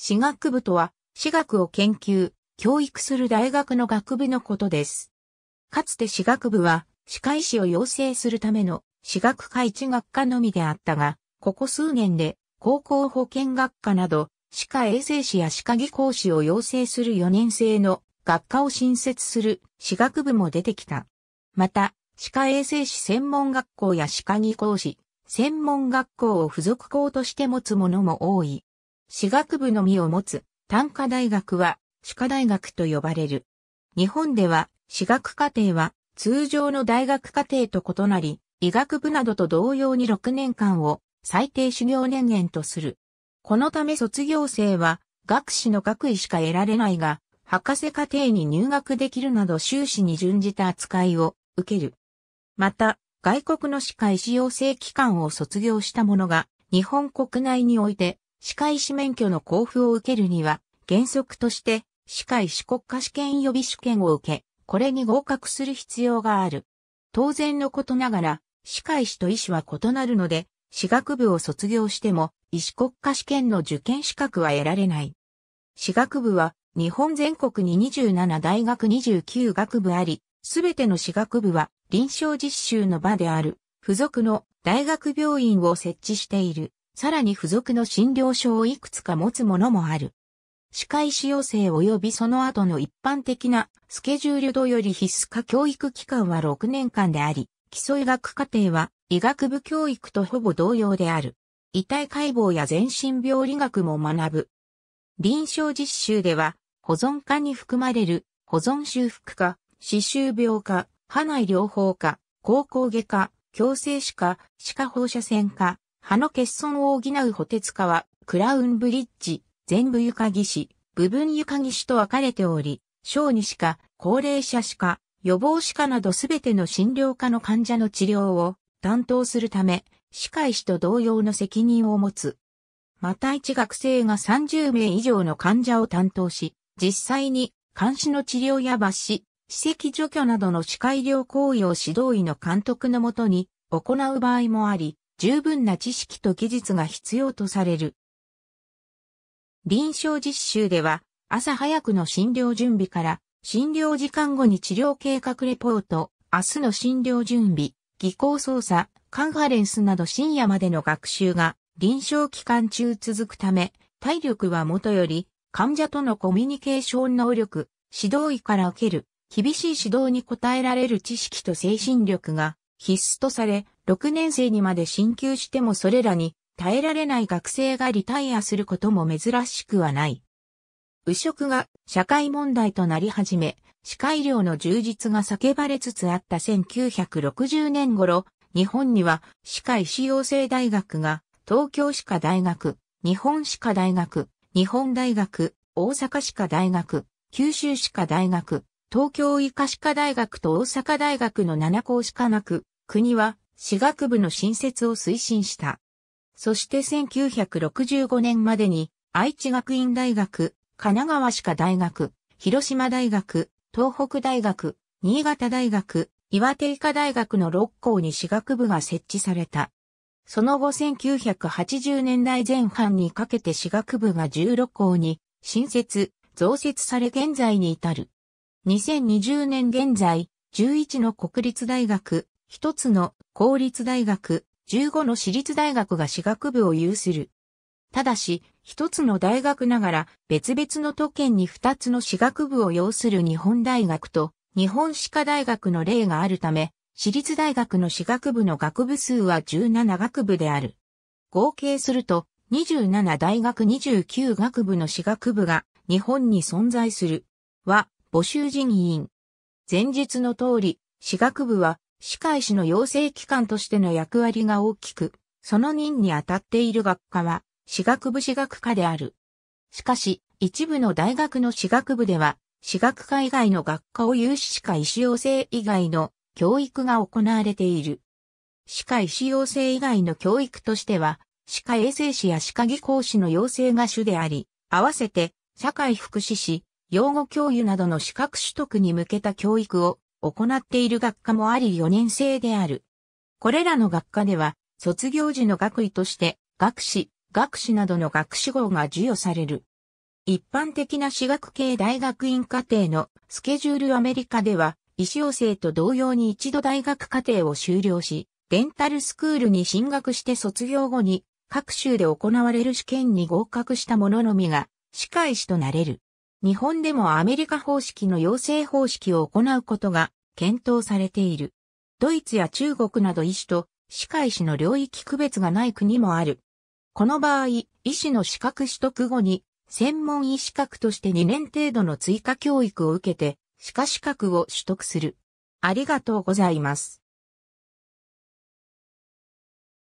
私学部とは、私学を研究、教育する大学の学部のことです。かつて私学部は、歯科医師を養成するための、私学科一学科のみであったが、ここ数年で、高校保健学科など、歯科衛生士や歯科技工士を養成する4年生の学科を新設する歯学部も出てきた。また、歯科衛生士専門学校や歯科技工士、専門学校を付属校として持つものも多い。私学部のみを持つ短科大学は歯科大学と呼ばれる。日本では私学課程は通常の大学課程と異なり、医学部などと同様に6年間を最低修行年限とする。このため卒業生は学士の学位しか得られないが、博士課程に入学できるなど修士に準じた扱いを受ける。また、外国の歯科医師養成機関を卒業した者が日本国内において歯科医師免許の交付を受けるには、原則として、歯科医師国家試験予備試験を受け、これに合格する必要がある。当然のことながら、歯科医師と医師は異なるので、歯学部を卒業しても、医師国家試験の受験資格は得られない。歯学部は、日本全国に27大学29学部あり、すべての歯学部は臨床実習の場である、付属の大学病院を設置している。さらに付属の診療所をいくつか持つものもある。歯科医師養成及びその後の一般的なスケジュール度より必須化教育期間は6年間であり、基礎医学課程は医学部教育とほぼ同様である。遺体解剖や全身病理学も学ぶ。臨床実習では、保存科に含まれる保存修復科、歯周病科、歯内療法科、高校外科、矯正歯科、歯科放射線科、歯の欠損を補う補鉄化は、クラウンブリッジ、全部床技師、部分床技師と分かれており、小児歯科、高齢者歯科、予防歯科などすべての診療科の患者の治療を担当するため、歯科医師と同様の責任を持つ。また一学生が30名以上の患者を担当し、実際に監視の治療や抜歯、歯石除去などの歯科医療行為を指導医の監督のもとに行う場合もあり、十分な知識と技術が必要とされる。臨床実習では、朝早くの診療準備から、診療時間後に治療計画レポート、明日の診療準備、技巧操作、カンファレンスなど深夜までの学習が臨床期間中続くため、体力はもとより、患者とのコミュニケーション能力、指導医から受ける、厳しい指導に応えられる知識と精神力が必須とされ、6年生にまで進級してもそれらに耐えられない学生がリタイアすることも珍しくはない。右職が社会問題となり始め、歯科医療の充実が叫ばれつつあった1960年頃、日本には歯科医師養成大学が東京歯科大学、日本歯科大学、日本大学、大阪歯科大学、九州歯科大学、東京医科歯科大学と大阪大学の7校しかなく、国は私学部の新設を推進した。そして1965年までに愛知学院大学、神奈川歯科大学、広島大学、東北大学、新潟大学、岩手医科大学の6校に私学部が設置された。その後1980年代前半にかけて私学部が16校に新設、増設され現在に至る。2020年現在、11の国立大学、一つの公立大学、十五の私立大学が私学部を有する。ただし、一つの大学ながら別々の都県に二つの私学部を要する日本大学と日本歯科大学の例があるため、私立大学の私学部の学部数は17学部である。合計すると、27大学29学部の私学部が日本に存在する。は、募集人員。前述の通り、私学部は歯科医師の養成機関としての役割が大きく、その任に当たっている学科は、歯学部歯学科である。しかし、一部の大学の歯学部では、歯学科以外の学科を有志歯科医師養成以外の教育が行われている。歯科医師養成以外の教育としては、歯科衛生士や歯科技工士の養成が主であり、合わせて、社会福祉士、養護教諭などの資格取得に向けた教育を行っている学科もあり4年生である。これらの学科では、卒業時の学位として、学士、学士などの学士号が授与される。一般的な私学系大学院課程のスケジュールアメリカでは、医師養成と同様に一度大学課程を修了し、デンタルスクールに進学して卒業後に、各州で行われる試験に合格した者のみが、歯科医師となれる。日本でもアメリカ方式の養成方式を行うことが検討されている。ドイツや中国など医師と歯科医師の領域区別がない国もある。この場合、医師の資格取得後に、専門医資格として2年程度の追加教育を受けて、歯科資格を取得する。ありがとうございます。